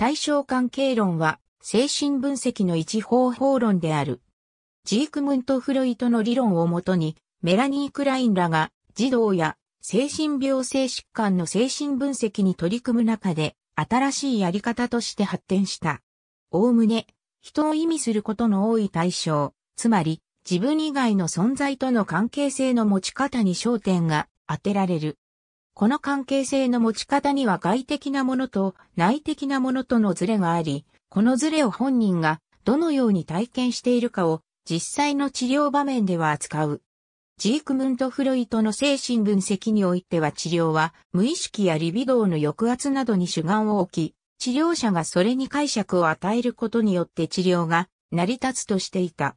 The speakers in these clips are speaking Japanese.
対象関係論は、精神分析の一方法論である。ジークムント・フロイトの理論をもとに、メラニー・クラインらが、児童や精神病性疾患の精神分析に取り組む中で、新しいやり方として発展した。おおむね、人を意味することの多い対象、つまり、自分以外の存在との関係性の持ち方に焦点が当てられる。この関係性の持ち方には外的なものと内的なものとのズレがあり、このズレを本人がどのように体験しているかを実際の治療場面では扱う。ジークムント・フロイトの精神分析においては治療は無意識やリビドーの抑圧などに主眼を置き、治療者がそれに解釈を与えることによって治療が成り立つとしていた。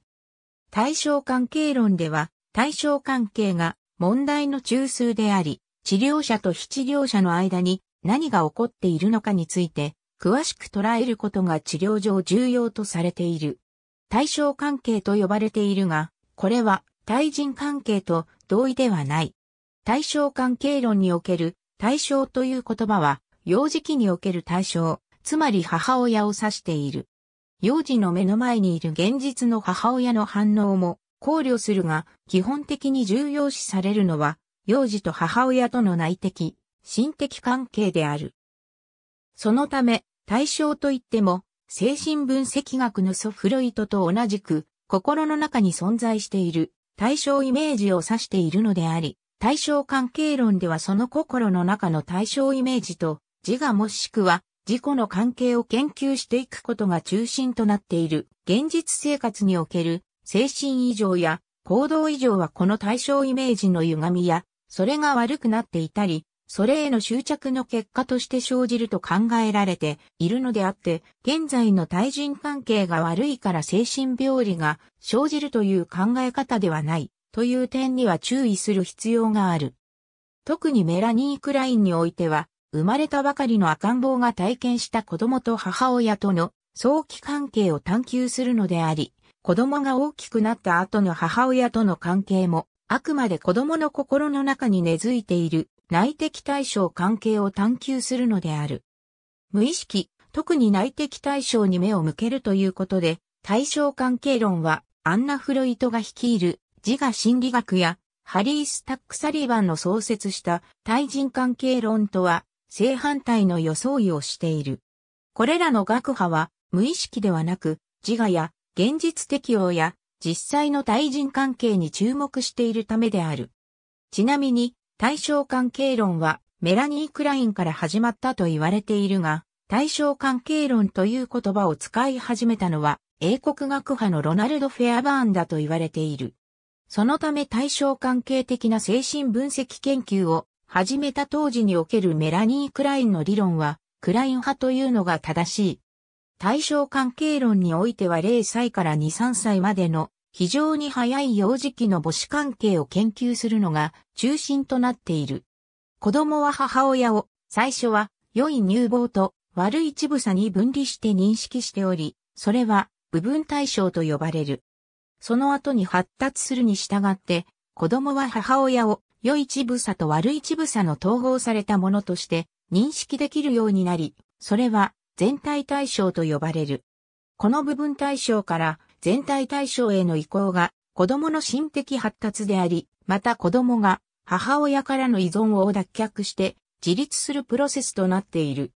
対象関係論では対象関係が問題の中枢であり、治療者と非治療者の間に何が起こっているのかについて、詳しく捉えることが治療上重要とされている。対象関係と呼ばれているが、これは対人関係と同意ではない。対象関係論における対象という言葉は、幼児期における対象、つまり母親を指している。幼児の目の前にいる現実の母親の反応も考慮するが、基本的に重要視されるのは幼児と母親との内的、心的関係である。そのため、対象といっても、精神分析学のソフロイトと同じく、心の中に存在している対象イメージを指しているのであり、対象関係論ではその心の中の対象イメージと自我もしくは自己の関係を研究していくことが中心となっている現実生活における精神異常や行動異常はこの対象イメージの歪みやそれが悪くなっていたり、それへの執着の結果として生じると考えられているのであって、現在の対人関係が悪いから精神病理が生じるという考え方ではない、という点には注意する必要がある。特にメラニー・クラインにおいては、生まれたばかりの赤ん坊が体験した子供と母親との早期関係を探求するのであり、子供が大きくなった後の母親との関係もあくまで子供の心の中に根付いている内的対象関係を探求するのである。無意識、特に内的対象に目を向けるということで、対象関係論はアンナ・フロイトが率いる自我心理学やハリー・スタック・サリバンの創設した対人関係論とは正反対の装いをしている。これらの学派は無意識ではなく自我や現実適応や実際の対人関係に注目しているためである。ちなみに、対象関係論はメラニー・クラインから始まったと言われているが、対象関係論という言葉を使い始めたのは、英国学派のロナルド・フェアバーンだと言われている。そのため対象関係的な精神分析研究を始めた当時におけるメラニー・クラインの理論は、クライン派というのが正しい対象関係論においては0歳から2、3歳までの非常に早い幼児期の母子関係を研究するのが中心となっている。子供は母親を最初は良い乳房と悪い乳房に分離して認識しており、それは部分対象と呼ばれる。その後に発達するに従って、子供は母親を良い乳房と悪い乳房の統合されたものとして認識できるようになり、それは全体対象と呼ばれる。この部分対象から全体対象への移行が子供の心的発達であり、また子供が母親からの依存を脱却して自立するプロセスとなっている。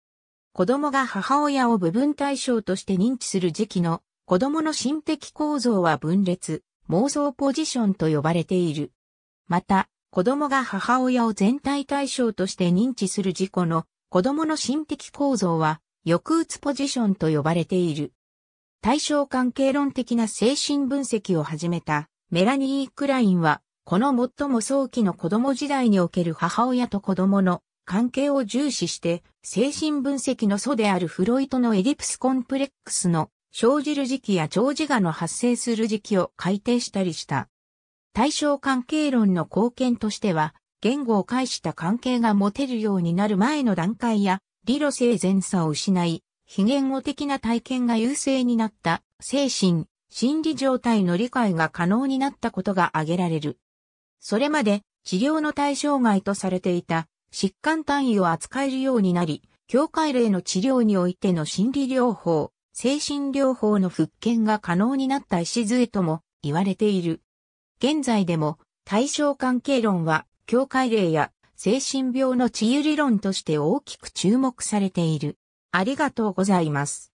子供が母親を部分対象として認知する時期の子供の心的構造は分裂、妄想ポジションと呼ばれている。また、子供が母親を全体対象として認知する事故の子供の心的構造は抑うつポジションと呼ばれている。対象関係論的な精神分析を始めたメラニー・クラインは、この最も早期の子供時代における母親と子供の関係を重視して、精神分析の祖であるフロイトのエディプスコンプレックスの生じる時期や長寿がの発生する時期を改定したりした。対象関係論の貢献としては、言語を介した関係が持てるようになる前の段階や、理路性善さを失い、非言語的な体験が優勢になった精神、心理状態の理解が可能になったことが挙げられる。それまで治療の対象外とされていた疾患単位を扱えるようになり、境界例の治療においての心理療法、精神療法の復権が可能になった礎とも言われている。現在でも対象関係論は境界例や精神病の治癒理論として大きく注目されている。ありがとうございます。